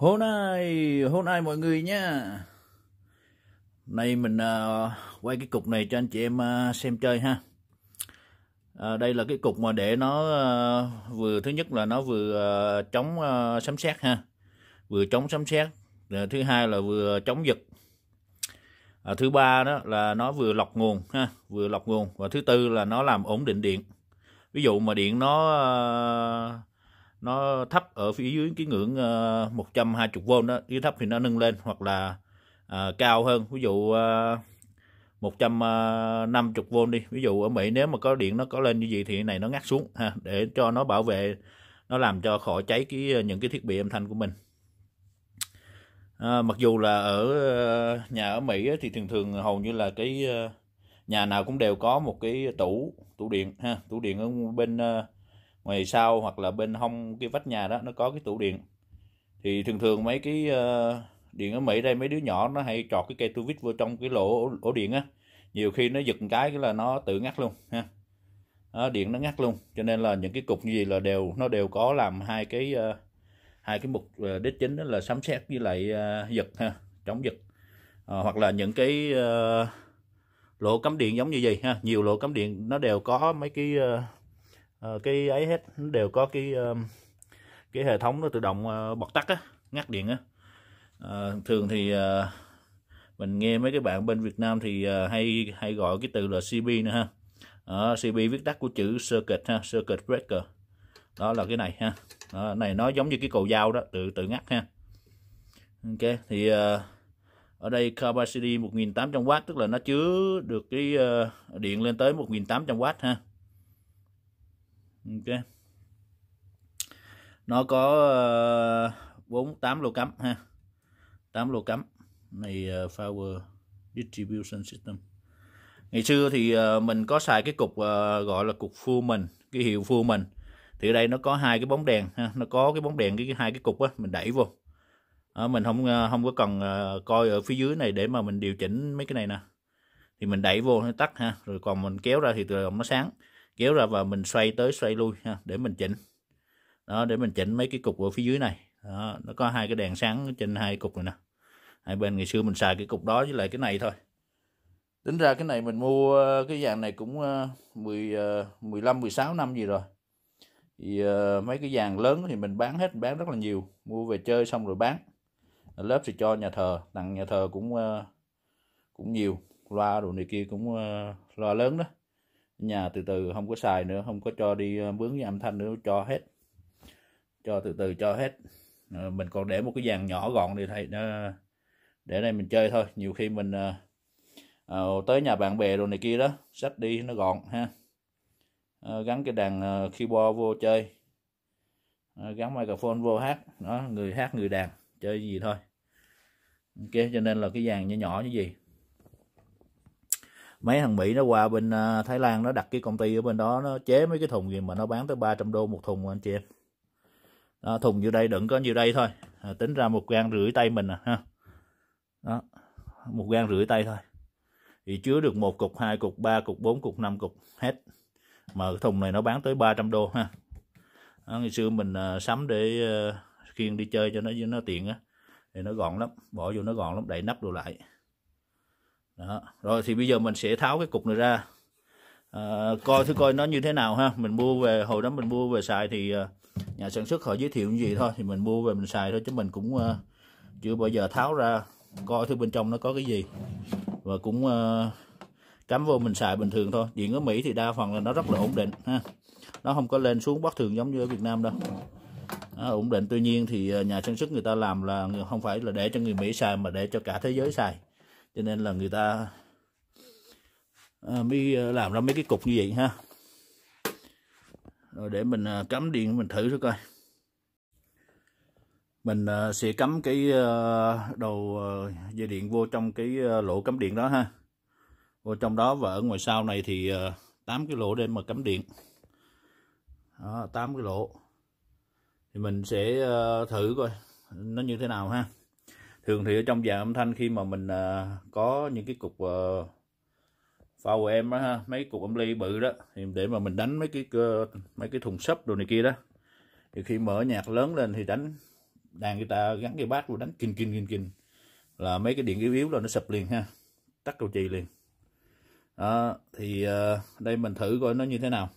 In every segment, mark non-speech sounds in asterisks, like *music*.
Hôm nay, hôm nay mọi người nhá Nay mình uh, quay cái cục này cho anh chị em uh, xem chơi ha à, Đây là cái cục mà để nó uh, vừa thứ nhất là nó vừa uh, chống uh, sấm sét ha Vừa chống sấm sét Thứ hai là vừa chống giật à, Thứ ba đó là nó vừa lọc nguồn ha Vừa lọc nguồn Và thứ tư là nó làm ổn định điện Ví dụ mà điện nó... Uh, nó thấp ở phía dưới cái ngưỡng 120V ờ, đó dưới thấp thì nó nâng lên hoặc là à, cao hơn ví dụ à, ờ, 150V đi ví dụ ở Mỹ nếu mà có điện nó có lên như vậy thì cái này nó ngắt xuống ha để cho nó bảo vệ nó làm cho khỏi cháy cái những cái thiết bị âm thanh của mình à, mặc dù là ở nhà ở Mỹ thì thường thường hầu như là cái nhà nào cũng đều có một cái tủ tủ điện ha tủ điện ở bên ngoài sau hoặc là bên hông cái vách nhà đó nó có cái tủ điện thì thường thường mấy cái ờ, điện ở Mỹ đây mấy đứa nhỏ nó hay trọt cái cây tu vít vô trong cái lỗ ổ, điện á nhiều khi nó giật cái là nó tự ngắt luôn ha đó, điện nó ngắt luôn cho nên là những cái cục như vậy là đều nó đều có làm hai cái ờ, hai cái mục ờ, đích chính đó là sấm xét với lại giật ha chống giật à, hoặc là những cái uh, lỗ cắm điện giống như vậy ha nhiều lỗ cắm điện nó đều có mấy cái uh, Ờ, cái ấy hết đều có cái ờ, cái hệ thống nó tự động ờ, bật tắt á ngắt điện á uh, thường thì uh, mình nghe mấy cái bạn bên Việt Nam thì uh, hay hay gọi cái từ là CB nữa ha uh, CB viết tắt của chữ circuit ha circuit breaker đó là cái này ha đó, này nó giống như cái cầu dao đó tự tự ngắt ha ok thì uh, ở đây capacity 1800W tức là nó chứa được cái uh, điện lên tới 1800W ha ok nó có ờ, bốn tám lô cắm ha tám lô cắm này uh, power distribution system ngày xưa thì uh, mình có xài cái cục uh, gọi là cục phu mình cái hiệu phu mình thì ở đây nó có hai cái bóng đèn ha nó có cái bóng đèn cái, cái hai cái cục á mình đẩy vô à, mình không không có cần coi ở phía dưới này để mà mình điều chỉnh mấy cái này nè thì mình đẩy vô nó tắt ha rồi còn mình kéo ra thì tự động nó sáng kéo ra và mình xoay tới xoay lui ha, để mình chỉnh đó để mình chỉnh mấy cái cục ở phía dưới này đó, nó có hai cái đèn sáng trên hai cục này nè hai bên ngày xưa mình xài cái cục đó với lại cái này thôi tính ra cái này mình mua cái dàn này cũng 10 15 16 năm gì rồi thì ờ, mấy cái dàn lớn thì mình bán hết bán rất là nhiều mua về chơi xong rồi bán lớp thì cho nhà thờ tặng nhà thờ cũng ờ, cũng nhiều loa đồ này kia cũng ờ, loa lớn đó nhà từ từ không có xài nữa không có cho đi bướng ờ, với âm thanh nữa cho hết cho từ từ cho hết ờ, mình còn để một cái dàn nhỏ gọn để thầy à, để đây mình chơi thôi nhiều khi mình à, tới nhà bạn bè đồ này kia đó sách đi nó gọn ha à, gắn cái đàn keyboard vô chơi à, gắn microphone vô hát đó người hát người đàn chơi gì thôi ok cho nên là cái dàn nhỏ nhỏ như gì mấy thằng mỹ nó qua bên à, thái lan nó đặt cái công ty ở bên đó nó chế mấy cái thùng gì mà nó bán tới 300 đô một thùng anh chị em đó, thùng như đây đựng có nhiêu đây thôi à, tính ra một gan rưỡi tay mình à ha đó một gan rưỡi tay thôi thì chứa được một cục hai cục ba cục bốn cục năm cục hết mà cái thùng này nó bán tới 300 đô ha đó, ngày xưa mình à, sắm để à, khiêng đi chơi cho nó cho nó tiện á thì nó gọn lắm bỏ vô nó gọn lắm đậy nắp đồ lại đó. rồi thì bây giờ mình sẽ tháo cái cục này ra à, coi thử coi nó như thế nào ha mình mua về hồi đó mình mua về xài thì ờ, nhà sản xuất họ giới thiệu như gì thôi thì mình mua về mình xài thôi chứ mình cũng uh, chưa bao giờ tháo ra coi thử bên trong nó có cái gì và cũng uh, cắm vô mình xài bình thường thôi điện ở Mỹ thì đa phần là nó rất là ổn định ha nó không có lên xuống bất thường giống như ở Việt Nam đâu nó ổn định tuy nhiên thì nhà sản xuất người ta làm là không phải là để cho người Mỹ xài mà để cho cả thế giới xài cho nên là người ta à, mới à, làm ra mấy cái cục như vậy ha rồi để mình à, cắm điện mình thử thử coi mình à, sẽ cắm cái à, đầu à, dây điện vô trong cái à, lỗ cắm điện đó ha vô trong đó và ở ngoài sau này thì à, 8 cái lỗ để mà cắm điện đó, 8 cái lỗ thì mình sẽ à, thử coi nó như thế nào ha thường thì ở trong dàn âm thanh khi mà mình uh, có những cái cục uh, phao em đó ha mấy cục âm ly bự đó thì để mà mình đánh mấy cái uh, mấy cái thùng sấp đồ này kia đó thì khi mở nhạc lớn lên thì đánh đàn người ta gắn cái bát rồi đánh kinh kinh kinh kinh là mấy cái điện yếu yếu là nó sập liền ha tắt cầu chì liền đó, thì uh, đây mình thử coi nó như thế nào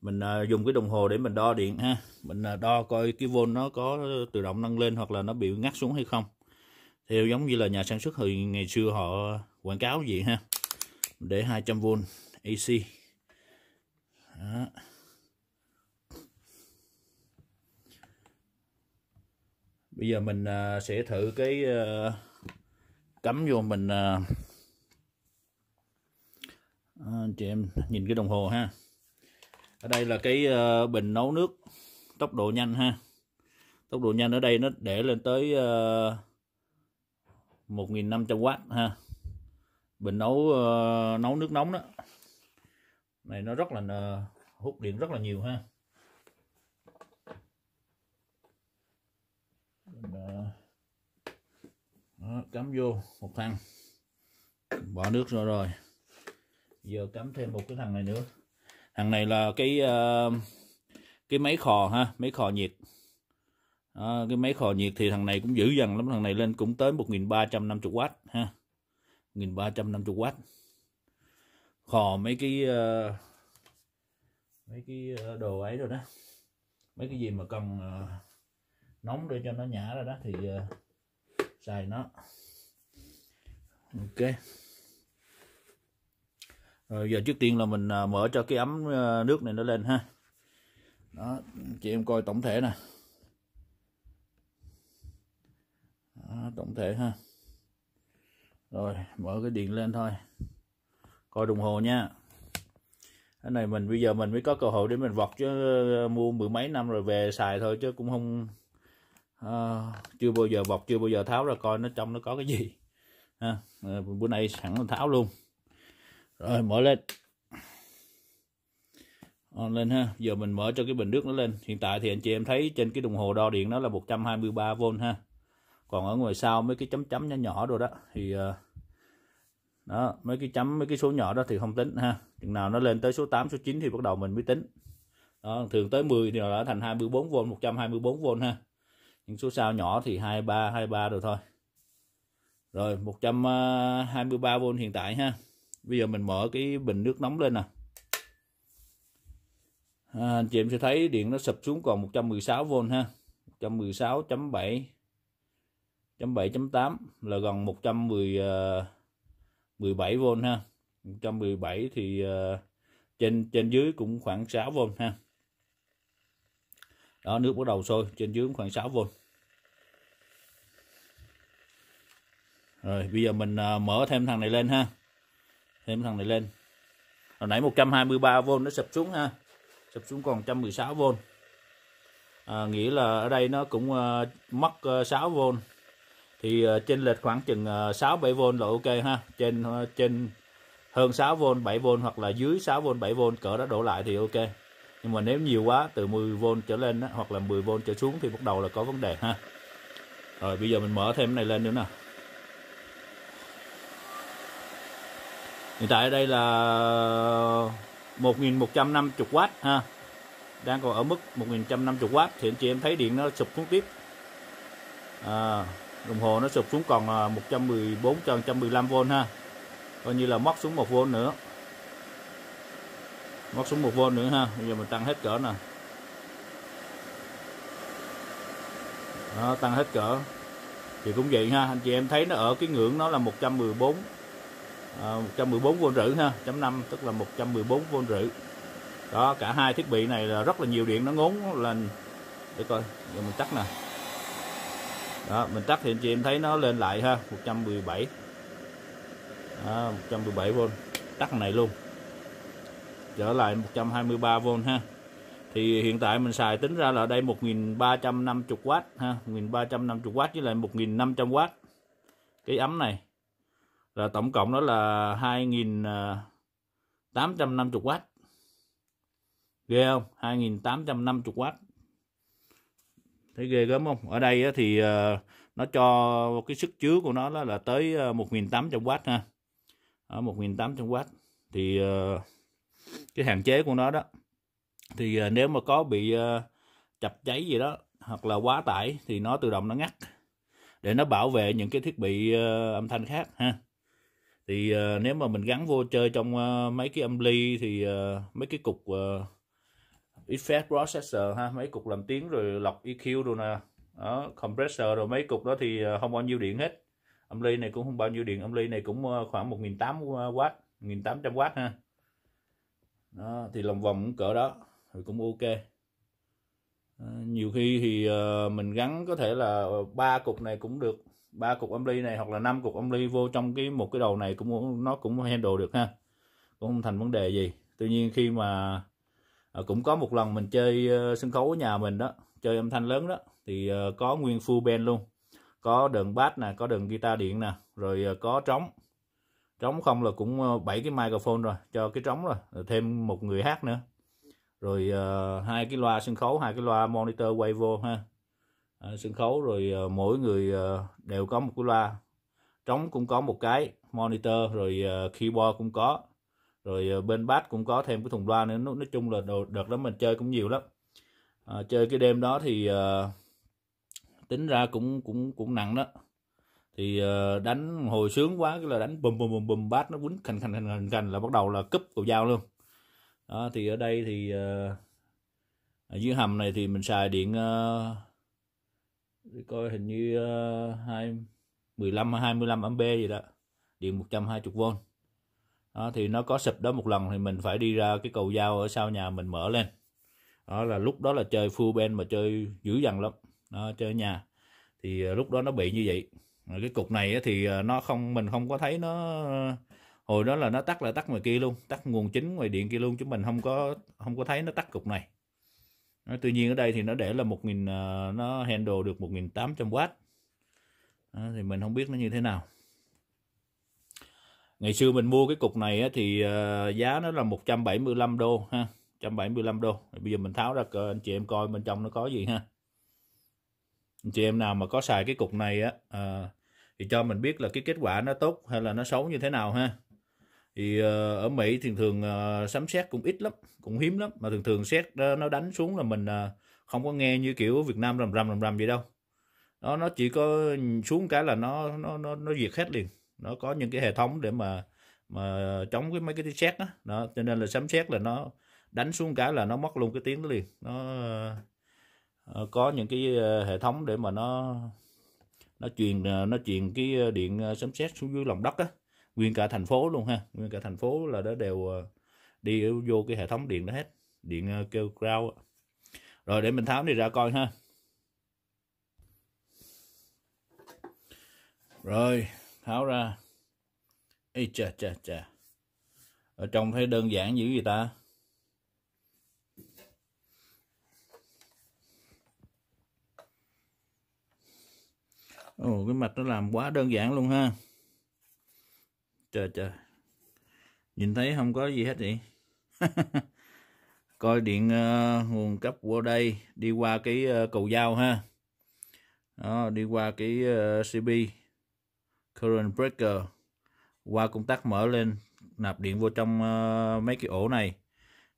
mình à, dùng cái đồng hồ để mình đo điện ha mình à, đo coi cái vôn nó có tự động nâng lên hoặc là nó bị ngắt xuống hay không theo giống như là nhà sản xuất hồi ngày xưa họ quảng cáo gì ha để 200V AC Đó. bây giờ mình à, sẽ thử cái cắm vô mình à, chị em nhìn cái đồng hồ ha ở đây là cái ờ, bình nấu nước tốc độ nhanh ha tốc độ nhanh ở đây nó để lên tới 1.500W ờ, ha bình nấu ờ, nấu nước nóng đó này nó rất là hút điện rất là nhiều ha đó, cắm vô một thằng bỏ nước rồi rồi giờ cắm thêm một cái thằng này nữa hàng này là cái uh, cái máy khò ha máy khò nhiệt đó, cái máy khò nhiệt thì thằng này cũng dữ dằn lắm thằng này lên cũng tới 1350W ha 1350W khò mấy cái uh, mấy cái ờ, đồ ấy rồi đó mấy cái gì mà cần uh, nóng để cho nó nhả ra đó thì uh, xài nó ok rồi ờ, giờ trước tiên là mình à, mở cho cái ấm ờ, nước này nó lên ha đó chị em coi tổng thể nè tổng thể ha rồi mở cái điện lên thôi coi đồng hồ nha cái này mình bây giờ mình mới có cơ hội để mình vọt chứ ờ, mua mười mấy năm rồi về xài thôi chứ cũng không à, chưa bao giờ vọt chưa bao giờ tháo ra coi nó trong nó có cái gì ha bữa nay sẵn tháo luôn rồi mở lên on lên ha giờ mình mở cho cái bình nước nó lên hiện tại thì anh chị em thấy trên cái đồng hồ đo điện nó là 123V ha còn ở ngoài sau mấy cái chấm chấm nhỏ nhỏ rồi đó thì ờ, đó mấy cái chấm mấy cái số nhỏ đó thì không tính ha chừng nào nó lên tới số 8 số 9 thì bắt đầu mình mới tính đó, thường tới 10 thì nó đã thành 24V 124V ha những số sao nhỏ thì 23 23 rồi thôi rồi 123V ờ, hiện tại ha bây giờ mình mở cái bình nước nóng lên nè à, anh chị em sẽ thấy điện nó sập xuống còn 116V ha 116.7 7.8 là gần 110 uh, 17V ha 117 thì à, trên trên dưới cũng khoảng 6V ha đó nước bắt đầu sôi trên dưới cũng khoảng 6V rồi bây giờ mình à, mở thêm thằng này lên ha thêm thằng này lên hồi nãy 123V nó sập xuống ha sập xuống còn 116V à, nghĩa là ở đây nó cũng uh, mất ờ, uh, 6V thì uh, ờ, trên lệch khoảng chừng uh, 6-7V là ok ha trên uh, trên hơn 6V 7V hoặc là dưới 6V 7V cỡ đó đổ lại thì ok nhưng mà nếu nhiều quá từ 10V trở lên đó, hoặc là 10V trở xuống thì bắt đầu là có vấn đề ha rồi bây giờ mình mở thêm cái này lên nữa nè hiện tại đây là 1150W ha đang còn ở mức 1150W thì anh chị em thấy điện nó sụp xuống tiếp à, đồng hồ nó sụp xuống còn 114 à, cho 115V ha coi như là mất xuống 1V nữa mất xuống 1V nữa ha bây giờ mình tăng hết cỡ nè Đó, tăng hết cỡ thì cũng vậy ha anh chị em thấy nó ở cái ngưỡng nó là 114 à, 114V rưỡi ha chấm 5 tức là 114V rưỡi đó cả hai thiết bị này là rất là nhiều điện nó ngốn lên để coi giờ mình tắt nè đó mình tắt thì anh chị em thấy nó lên lại ha 117 đó, 117V tắt này luôn trở lại 123V ha thì hiện tại mình xài tính ra là ở đây 1350W ha 1350W với lại 1500W cái ấm này là tổng cộng đó là 2.850W à, ghê không 2.850W thấy ghê gớm không ở đây thì à, nó cho cái sức chứa của nó là tới 1.800W à, ha ở 1.800W thì cái hạn chế của nó đó thì nếu mà có bị chập cháy gì đó hoặc là quá tải thì nó tự động nó ngắt để nó bảo vệ những cái thiết bị âm thanh khác ha thì uh, nếu mà mình gắn vô chơi trong uh, mấy cái âm ly thì uh, mấy cái cục uh, effect processor ha mấy cục làm tiếng rồi lọc EQ rồi nè đó, compressor rồi mấy cục đó thì uh, không bao nhiêu điện hết âm ly này cũng không bao nhiêu điện âm ly này cũng uh, khoảng 1.800W 1.800W ha đó, thì lòng vòng cũng cỡ đó thì cũng ok nhiều khi thì mình gắn có thể là ba cục này cũng được ba cục âm ly này hoặc là năm cục âm ly vô trong cái một cái đầu này cũng nó cũng handle được ha cũng không thành vấn đề gì tuy nhiên khi mà à, cũng có một lần mình chơi uh, sân khấu ở nhà mình đó chơi âm thanh lớn đó thì uh, có nguyên full band luôn có đờn bass nè có đờn guitar điện nè rồi uh, có trống trống không là cũng bảy cái microphone rồi cho cái trống rồi, rồi thêm một người hát nữa rồi uh, hai cái loa sân khấu hai cái loa monitor quay vô ha à, sân khấu rồi à, mỗi người à, đều có một cái loa trống cũng có một cái monitor rồi à, keyboard cũng có rồi à, bên bass cũng có thêm cái thùng loa nữa nói, nói chung là đồ, đợt đó mình chơi cũng nhiều lắm à, chơi cái đêm đó thì à, tính ra cũng cũng cũng nặng đó thì à, đánh hồi sướng quá cái là đánh bùm bùm bùm bùm bass nó quýnh khành khành khành khành là bắt đầu là cúp cầu dao luôn đó, thì ở đây thì à, ở dưới hầm này thì mình xài điện uh, đi coi hình như ờ, hai mười lăm hai mươi lăm ampe gì đó điện 120V đó, thì nó có sụp đó một lần thì mình phải đi ra cái cầu dao ở sau nhà mình mở lên đó là lúc đó là chơi full band mà chơi dữ dằn lắm đó, chơi ở nhà thì ờ, lúc đó nó bị như vậy cái cục này thì ờ, nó không mình không có thấy nó hồi đó là nó tắt là tắt ngoài kia luôn tắt nguồn chính ngoài điện kia luôn chứ mình không có không có thấy nó tắt cục này đó, tuy nhiên ở đây thì nó để là 1000 ờ, nó handle được 1800W Đó, thì mình không biết nó như thế nào ngày xưa mình mua cái cục này thì ờ, giá nó là 175 đô ha 175 đô bây giờ mình tháo ra anh chị em coi bên trong nó có gì ha anh chị em nào mà có xài cái cục này á à, thì cho mình biết là cái kết quả nó tốt hay là nó xấu như thế nào ha thì ờ, ở Mỹ thì thường ờ, sấm xét cũng ít lắm cũng hiếm lắm mà thường thường xét nó đánh xuống là mình ờ, không có nghe như kiểu Việt Nam rầm rầm rầm rầm vậy đâu nó nó chỉ có xuống cái là nó nó nó nó diệt hết liền nó có những cái hệ thống để mà mà chống cái mấy cái sét đó. đó cho nên là sấm xét là nó đánh xuống cái là nó mất luôn cái tiếng đó liền nó có những cái hệ thống để mà nó nó truyền nó truyền cái điện sấm sét xuống dưới lòng đất á nguyên cả thành phố luôn ha nguyên cả thành phố là đó đều ờ, đi vô cái hệ thống điện đó hết điện ờ, kêu crowd rồi để mình tháo này ra coi ha rồi tháo ra Ê chà chà chà Ở trong thấy đơn giản dữ gì ta Ồ cái mạch nó làm quá đơn giản luôn ha trời trời nhìn thấy không có gì hết vậy *laughs* coi điện uh, nguồn cấp qua đây đi qua cái uh, cầu dao ha đó, đi qua cái uh, ờ, CB current breaker qua công tắc mở lên nạp điện vô trong uh, mấy cái ổ này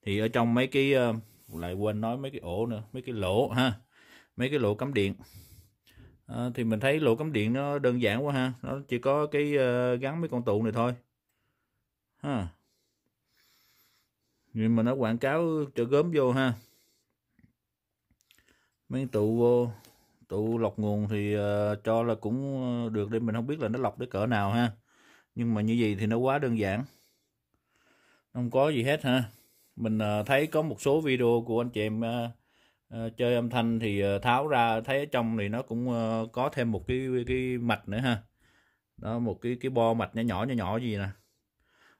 thì ở trong mấy cái uh, lại quên nói mấy cái ổ nữa mấy cái lỗ ha mấy cái lỗ cắm điện à, thì mình thấy lỗ cắm điện nó đơn giản quá ha nó chỉ có cái uh, gắn mấy con tụ này thôi ha nhưng mà nó quảng cáo cho gớm vô ha mấy tụ vô tụ lọc nguồn thì uh, cho là cũng được đi mình không biết là nó lọc tới cỡ nào ha nhưng mà như vậy thì nó quá đơn giản không có gì hết ha mình uh, thấy có một số video của anh chị em uh, Ờ, chơi âm thanh thì ờ, tháo ra thấy ở trong thì nó cũng ờ, có thêm một cái cái mạch nữa ha đó một cái cái bo mạch nhỏ nhỏ nhỏ nhỏ gì nè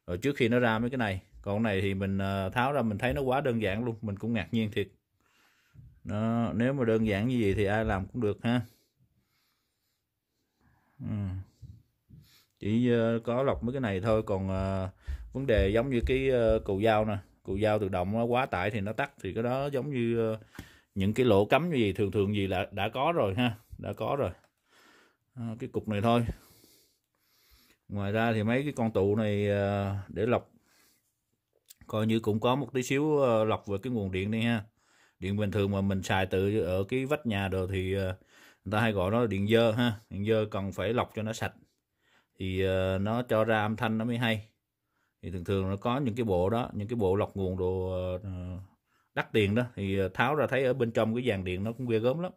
rồi trước khi nó ra mấy cái này còn này thì mình tháo ra mình thấy nó quá đơn giản luôn mình cũng ngạc nhiên thiệt đó, nếu mà đơn giản như vậy thì ai làm cũng được ha chỉ có lọc mấy cái này thôi còn vấn đề giống như cái cầu dao nè cụ dao tự động nó quá tải thì nó tắt thì cái đó giống như những cái lỗ cắm như gì thường thường gì là đã có rồi ha đã có rồi à, cái cục này thôi ngoài ra thì mấy cái con tụ này à, để lọc coi như cũng có một tí xíu à, lọc về cái nguồn điện đi ha điện bình thường mà mình xài tự ở cái vách nhà đồ thì à, người ta hay gọi nó là điện dơ ha điện dơ cần phải lọc cho nó sạch thì nó cho ra âm thanh nó mới hay thì thường thường nó có những cái bộ đó những cái bộ lọc nguồn đồ đắt tiền đó thì ờ, tháo ra thấy ở bên trong cái dàn điện nó cũng ghê gớm lắm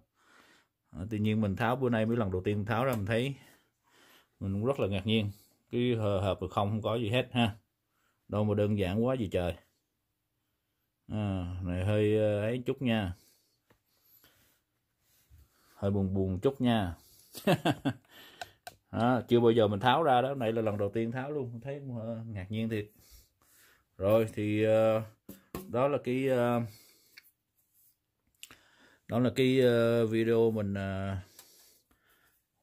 à, ờ, tuy nhiên mình tháo bữa nay mới lần đầu tiên tháo ra mình thấy mình cũng rất là ngạc nhiên cái hộp được không không có gì hết ha đâu mà đơn giản quá gì trời à, này hơi ấy chút nha hơi buồn buồn chút nha à, *laughs* chưa bao giờ mình tháo ra đó này là lần đầu tiên tháo luôn thấy ngạc nhiên thiệt rồi thì uh, đó là cái ờ, đó là cái ờ, video mình ờ,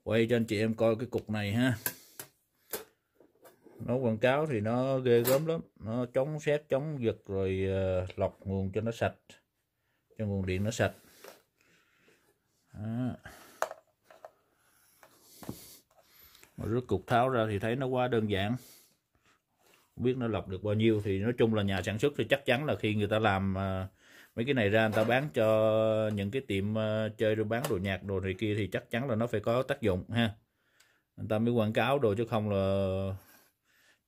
quay cho anh chị em coi cái cục này ha nó quảng cáo thì nó ghê gớm lắm nó chống xét chống giật rồi lọc nguồn cho nó sạch cho nguồn điện nó sạch đó. Mà rút cục tháo ra thì thấy nó quá đơn giản không biết nó lọc được bao nhiêu thì nói chung là nhà sản xuất thì chắc chắn là khi người ta làm ờ, mấy cái này ra người ta bán cho những cái tiệm ờ, chơi rồi bán đồ nhạc đồ này kia thì chắc chắn là nó phải có tác dụng ha người ta mới quảng cáo đồ chứ không là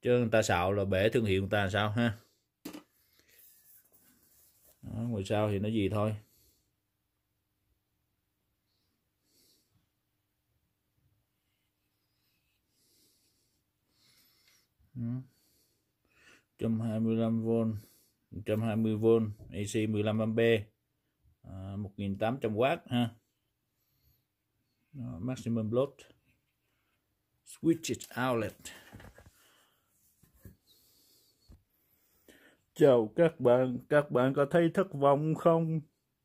chứ người ta xạo là bể thương hiệu người ta làm sao ha Đó, ngoài sau thì nó gì thôi mm 125V 120V AC 15A à, 1800W ha maximum load switch outlet chào các bạn các bạn có thấy thất vọng không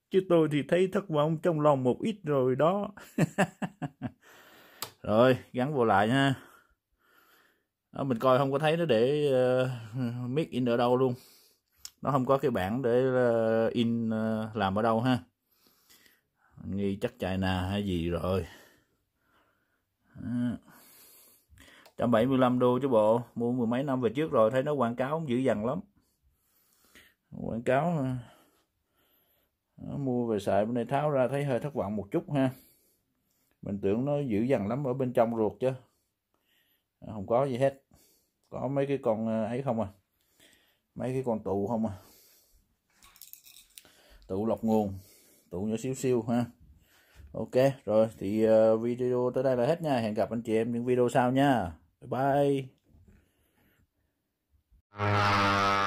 chứ tôi thì thấy thất vọng trong lòng một ít rồi đó *laughs* rồi gắn vô lại nha đó, mình coi không có thấy nó để uh, ờ, mix in ở đâu luôn nó không có cái bảng để uh, in uh, làm ở đâu ha nghi chắc chạy nà hay gì rồi trăm à. 175 đô chứ bộ mua mười mấy năm về trước rồi thấy nó quảng cáo dữ dằn lắm quảng cáo nó mua về xài bên này tháo ra thấy hơi thất vọng một chút ha mình tưởng nó dữ dằn lắm ở bên trong ruột chứ Ờ, không có gì hết có mấy cái con ờ, ấy không à mấy cái con tụ không à tụ lọc nguồn tụ nhỏ xíu xíu ha ok rồi thì uh, video tới đây là hết nha hẹn gặp anh chị em những video sau nha bye, bye.